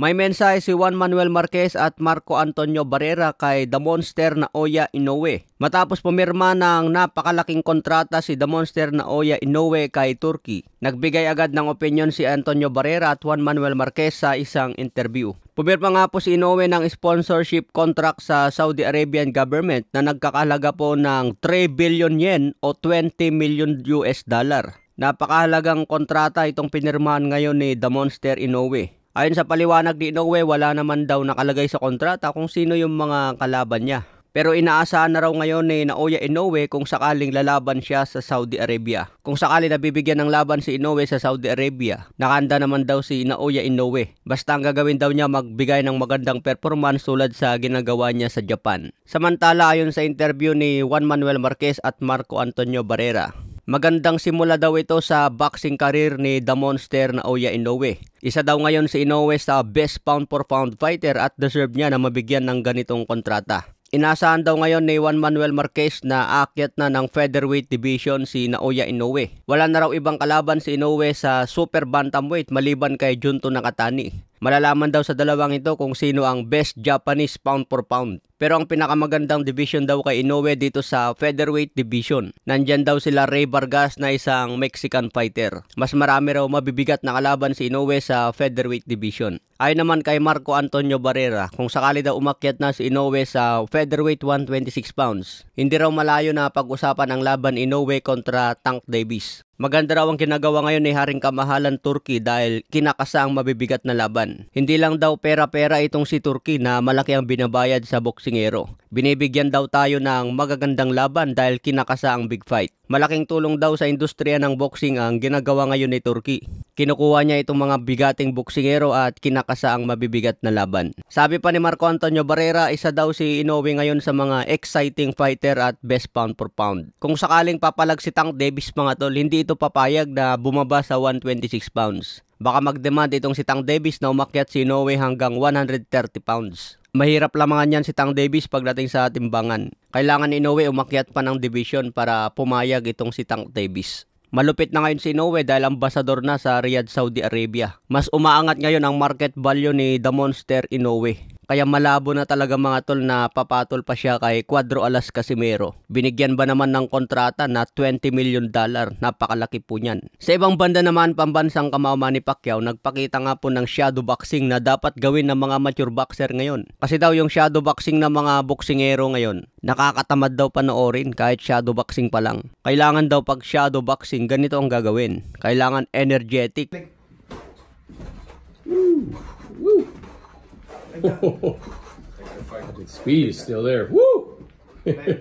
May mensahe si Juan Manuel Marquez at Marco Antonio Barrera kay The Monster na Oya Inoue. Matapos pumirma ng napakalaking kontrata si The Monster na Oya Inoue kay Turkey, nagbigay agad ng opinion si Antonio Barrera at Juan Manuel Marquez sa isang interview. Pumirma nga po si Inoue ng sponsorship contract sa Saudi Arabian government na nagkakalaga po ng 3 billion yen o 20 million US dollar. Napakahalagang kontrata itong pinirmahan ngayon ni The Monster Inoue. Ayon sa paliwanag ni Inoue, wala naman daw nakalagay sa kontrata kung sino yung mga kalaban niya. Pero inaasahan na raw ngayon ni Naoya Inoue kung sakaling lalaban siya sa Saudi Arabia. Kung sakali nabibigyan ng laban si Inoue sa Saudi Arabia, nakanda naman daw si Naoya Inoue. Basta ang gagawin daw niya magbigay ng magandang performance tulad sa ginagawa niya sa Japan. Samantala ayon sa interview ni Juan Manuel Marquez at Marco Antonio Barrera, Magandang simula daw ito sa boxing career ni The Monster na Oya Inoue. Isa daw ngayon si Inoue sa best pound for pound fighter at deserve niya na mabigyan ng ganitong kontrata. Inasahan daw ngayon ni Juan Manuel Marquez na aakyat na ng featherweight division si Naoya Inoue. Wala na raw ibang kalaban si Inoue sa super bantamweight maliban kay Junto Nakatani. Malalaman daw sa dalawang ito kung sino ang best Japanese pound for pound. Pero ang pinakamagandang division daw kay Inoue dito sa featherweight division. Nandyan daw sila Ray Vargas na isang Mexican fighter. Mas marami raw mabibigat na kalaban si Inoue sa featherweight division. Ay naman kay Marco Antonio Barrera, kung sakali daw umakyat na si Inoue sa featherweight 126 pounds, hindi raw malayo na pag-usapan ang laban Inoue kontra Tank Davis. Maganda raw ang ginagawa ngayon ni Haring Kamahalan Turkey dahil kinakasa ang mabibigat na laban. Hindi lang daw pera-pera itong si Turkey na malaki ang binabayad sa boksingero. Binibigyan daw tayo ng magagandang laban dahil kinakasa ang big fight. Malaking tulong daw sa industriya ng boxing ang ginagawa ngayon ni Turkey. Kinukuha niya itong mga bigating buksingero at kinakasa ang mabibigat na laban. Sabi pa ni Marco Antonio Barrera, isa daw si Inoue ngayon sa mga exciting fighter at best pound for pound. Kung sakaling papalag si Tank Davis mga tol, hindi ito papayag na bumaba sa 126 pounds. Baka magdemand itong si Tang Davis na umakyat si Inoue hanggang 130 pounds. Mahirap lamangan niyan si Tang Davis pagdating sa timbangan. Kailangan ni Inoue umakyat pa ng division para pumayag itong si Tang Davis. Malupit na ngayon si Noe dahil ambasador na sa Riyadh, Saudi Arabia. Mas umaangat ngayon ang market value ni The Monster Inoue. Kaya malabo na talaga mga tol na papatol pa siya kay Cuadro Alas Casimero. Binigyan ba naman ng kontrata na 20 million dollar? Napakalaki po niyan. Sa ibang banda naman, pambansang kamama ni Pacquiao, nagpakita nga po ng shadow boxing na dapat gawin ng mga mature boxer ngayon. Kasi daw yung shadow boxing ng mga boksingero ngayon, nakakatamad daw panoorin kahit shadow boxing pa lang. Kailangan daw pag shadow boxing, ganito ang gagawin. Kailangan energetic. Woo! Like Speed is still there. Woo!